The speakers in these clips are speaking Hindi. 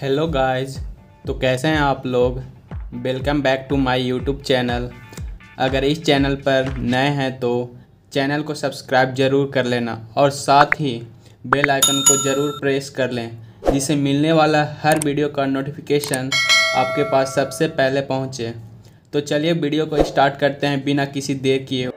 हेलो गाइस तो कैसे हैं आप लोग welcome back to my YouTube channel अगर इस चैनल पर नए हैं तो चैनल को सब्सक्राइब ज़रूर कर लेना और साथ ही बेल आइकन को ज़रूर प्रेस कर लें जिससे मिलने वाला हर वीडियो का नोटिफिकेशन आपके पास सबसे पहले पहुंचे तो चलिए वीडियो को स्टार्ट करते हैं बिना किसी देर किए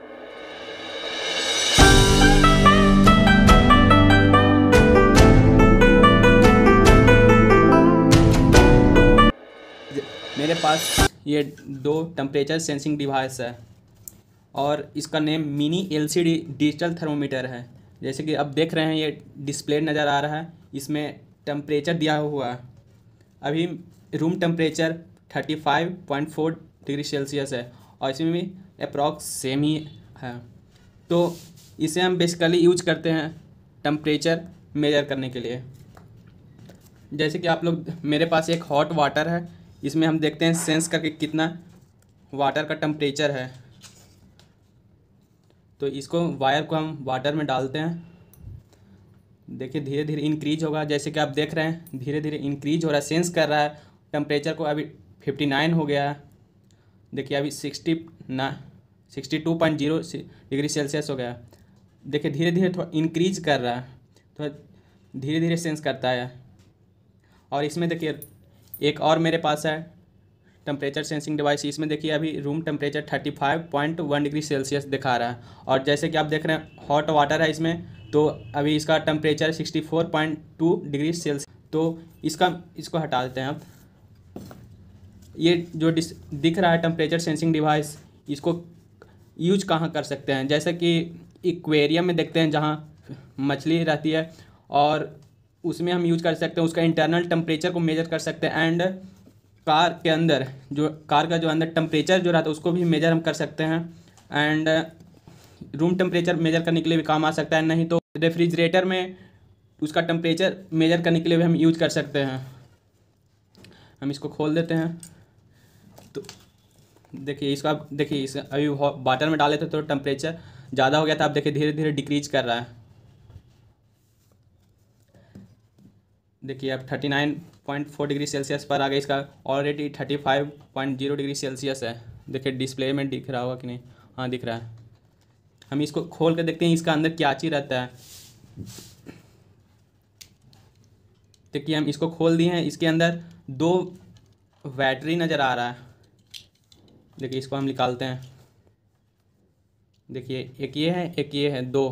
मेरे पास ये दो टेम्परेचर सेंसिंग डिवाइस है और इसका name mini LCD digital thermometer है जैसे कि अब देख रहे हैं ये डिस्प्ले नज़र आ रहा है इसमें टेम्परेचर दिया हुआ है अभी रूम टेम्परेचर 35.4 डिग्री सेल्सियस है और इसमें भी अप्रॉक्स सेम ही है तो इसे हम बेसिकली यूज करते हैं टेम्परेचर मेजर करने के लिए जैसे कि आप लोग मेरे पास एक हॉट वाटर है इसमें हम देखते हैं सेंस करके कितना वाटर का टम्परेचर है तो इसको वायर को हम वाटर में डालते हैं देखिए धीरे धीरे इंक्रीज होगा जैसे कि आप देख रहे हैं धीरे धीरे इंक्रीज हो रहा है सेंस कर रहा है टेम्परेचर को अभी फिफ्टी नाइन हो गया है देखिए अभी सिक्सटी ना sixty two point zero degree Celsius हो गया देखिए धीरे धीरे थोड़ा इंक्रीज कर रहा है थोड़ा तो धीरे धीरे सेंस करता है और इसमें देखिए एक और मेरे पास है टेम्परेचर सेंसिंग डिवाइस इसमें देखिए अभी room temperature thirty five point one degree Celsius दिखा रहा है और जैसे कि आप देख रहे हैं हॉट वाटर है इसमें तो अभी इसका temperature sixty four point two degree Celsius तो इसका इसको हटा देते हैं अब ये जो डिस दिख रहा है टेम्परेचर सेंसिंग डिवाइस इसको यूज कहाँ कर सकते हैं जैसे कि इक्वेरियम में देखते हैं जहाँ मछली रहती है और उसमें हम यूज कर सकते हैं उसका इंटरनल टेम्परेचर को मेजर कर सकते हैं एंड कार के अंदर जो कार का जो अंदर टेम्परेचर जो रहता है उसको भी मेजर हम कर सकते हैं एंड रूम टेम्परेचर मेजर करने के लिए भी काम आ सकता है नहीं तो रेफ्रिजरेटर में उसका टेम्परेचर मेजर करने के लिए भी हम यूज कर सकते हैं हम इसको खोल देते हैं तो देखिए इसका देखिए इस अभी वाटर में डाले थे तो टेम्परेचर ज़्यादा हो गया था अब देखिए धीरे धीरे डिक्रीज कर रहा है देखिए अब thirty nine point four degree Celsius पर आ गया इसका already thirty five point zero degree Celsius है देखिए डिस्प्ले में दिख रहा होगा कि नहीं हाँ दिख रहा है हम इसको खोल कर देखते हैं इसका अंदर क्या चीज़ रहता है देखिए हम इसको खोल दिए हैं इसके अंदर दो बैटरी नज़र आ रहा है देखिए इसको हम निकालते हैं देखिए एक ये है एक ये है दो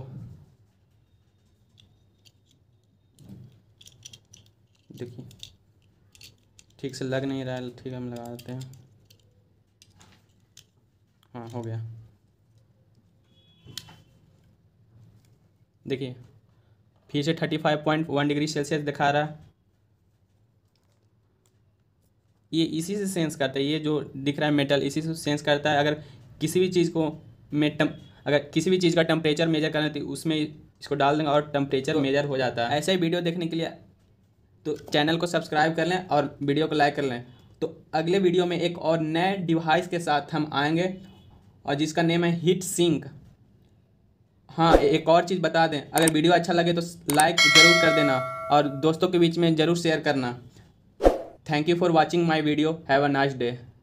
देखिए ठीक से लग नहीं रहा है ठीक हम लगा देते हैं हाँ हो गया देखिए फिर से thirty five point one degree Celsius दिखा रहा है ये इसी से सेंस करता है ये जो दिख रहा है मेटल इसी से सेंस करता है अगर किसी भी चीज़ को मेटम अगर किसी भी चीज़ का टेम्परेचर मेजर करना तो उसमें इसको डाल देंगे और टेम्परेचर मेजर हो जाता है ऐसे ही वीडियो देखने के लिए तो चैनल को सब्सक्राइब कर लें और वीडियो को लाइक कर लें तो अगले वीडियो में एक और नए डिवाइस के साथ हम आएंगे और जिसका नेम है हिट सिंक हाँ एक और चीज़ बता दें अगर वीडियो अच्छा लगे तो लाइक ज़रूर कर देना और दोस्तों के बीच में ज़रूर शेयर करना thank you for watching my video have a nice day